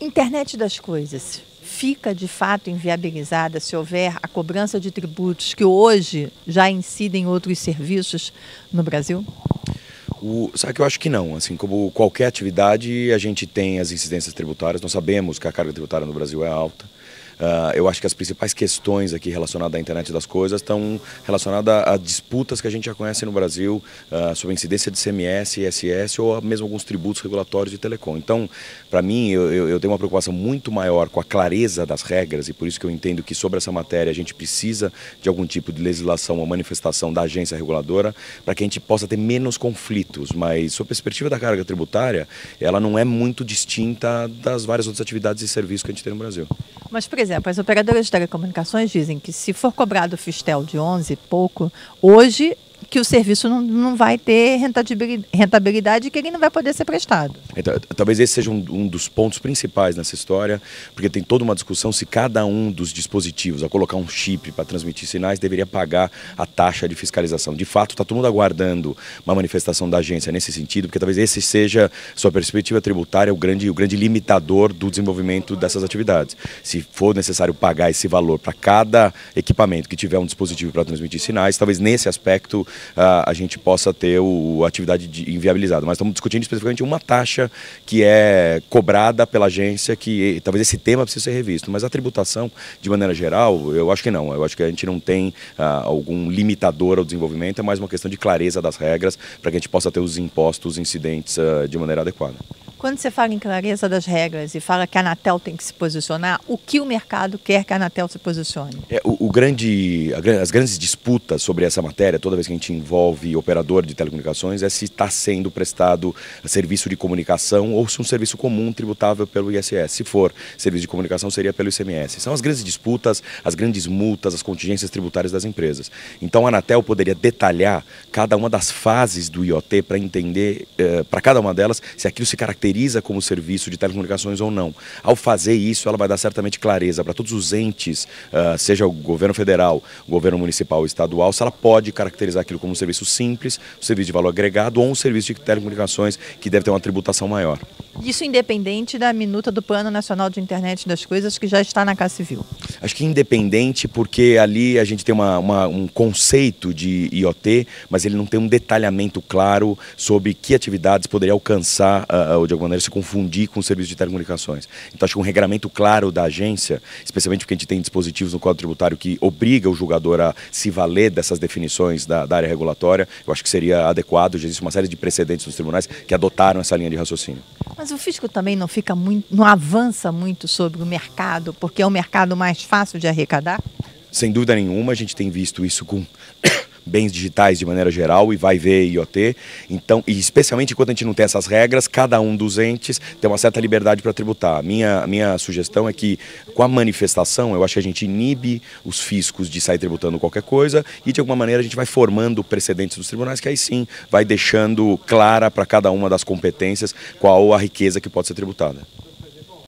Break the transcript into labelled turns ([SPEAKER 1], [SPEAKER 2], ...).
[SPEAKER 1] Internet das coisas fica de fato inviabilizada se houver a cobrança de tributos que hoje já incidem em outros serviços no Brasil?
[SPEAKER 2] O, sabe que eu acho que não. Assim como qualquer atividade, a gente tem as incidências tributárias. Nós sabemos que a carga tributária no Brasil é alta. Ah, eu acho que as principais questões aqui relacionadas à internet das coisas estão relacionadas a disputas que a gente já conhece no Brasil ah, sobre incidência de CMS, ISS ou mesmo alguns tributos regulatórios de telecom. Então, para mim, eu, eu tenho uma preocupação muito maior com a clareza das regras e por isso que eu entendo que sobre essa matéria a gente precisa de algum tipo de legislação ou manifestação da agência reguladora para que a gente possa ter menos conflitos. Mas, sob a perspectiva da carga tributária, ela não é muito distinta das várias outras atividades e serviços que a gente tem no Brasil.
[SPEAKER 1] Mas, por exemplo, as operadoras de telecomunicações dizem que se for cobrado o Fistel de 11 pouco, hoje que o serviço não, não vai ter rentabilidade e que ele não vai poder ser prestado.
[SPEAKER 2] Então, talvez esse seja um, um, dos pontos principais nessa história, porque tem toda uma discussão se cada um dos dispositivos, a colocar um chip para transmitir sinais, deveria pagar a taxa de fiscalização. De fato, está todo mundo aguardando uma manifestação da agência nesse sentido, porque talvez esse seja, sua perspectiva tributária, o grande, o grande limitador do desenvolvimento dessas atividades. Se for necessário pagar esse valor para cada equipamento que tiver um dispositivo para transmitir sinais, talvez nesse aspecto a, a gente possa ter o, a atividade de, inviabilizada. Mas estamos discutindo especificamente uma taxa que é cobrada pela agência, que talvez esse tema precise ser revisto. Mas a tributação, de maneira geral, eu acho que não. Eu acho que a gente não tem algum limitador ao desenvolvimento, é mais uma questão de clareza das regras para que a gente possa ter os impostos incidentes ah, de maneira adequada.
[SPEAKER 1] Quando você fala em clareza das regras e fala que a Anatel tem que se posicionar, o que o mercado quer que a Anatel se posicione?
[SPEAKER 2] É, o, o grande, a, as grandes disputas sobre essa matéria, toda vez que a gente envolve operador de telecomunicações, é se está sendo prestado serviço de comunicação ou se um serviço comum tributável pelo ISS. Se for serviço de comunicação, seria pelo ICMS. São as grandes disputas, as grandes multas, as contingências tributárias das empresas. Então a Anatel poderia detalhar cada uma das fases do IoT para entender, eh, para cada uma delas, se aquilo se caracteriza como serviço de telecomunicações ou não. Ao fazer isso, ela vai dar certamente clareza para todos os entes, ah, seja o governo federal, o governo municipal ou estadual, se ela pode caracterizar aquilo como um serviço simples, um serviço de valor agregado ou um serviço de telecomunicações que deve ter uma tributação maior.
[SPEAKER 1] Isso independente da minuta do Plano Nacional de Internet das Coisas, que já está na Casa Civil.
[SPEAKER 2] Acho que independente, porque ali a gente tem uma, uma, um conceito de IoT, mas ele não tem um detalhamento claro sobre que atividades poderia alcançar, uh, ah, ah, ou de alguma maneira se confundir com o serviço de telecomunicações. Então acho que um regramento claro da agência, especialmente porque a gente tem dispositivos no Código Tributário que obriga o julgador a se valer dessas definições da, da área regulatória, eu acho que seria adequado, já existe uma série de precedentes nos tribunais que adotaram essa linha de raciocínio.
[SPEAKER 1] Mas mas o fisco também não fica muito, não avança muito sobre o mercado, porque é o mercado mais fácil de arrecadar?
[SPEAKER 2] Sem dúvida nenhuma, a gente tem visto isso com bens digitais de maneira geral e vai ver IoT. Então, e especialmente enquanto a gente não tem essas regras, cada um dos entes tem uma certa liberdade para tributar. Minha, minha sugestão é que com a manifestação, eu acho que a gente inibe os fiscos de sair tributando qualquer coisa e de alguma maneira a gente vai formando precedentes dos tribunais que aí sim vai deixando clara para cada uma das competências qual a riqueza que pode ser tributada.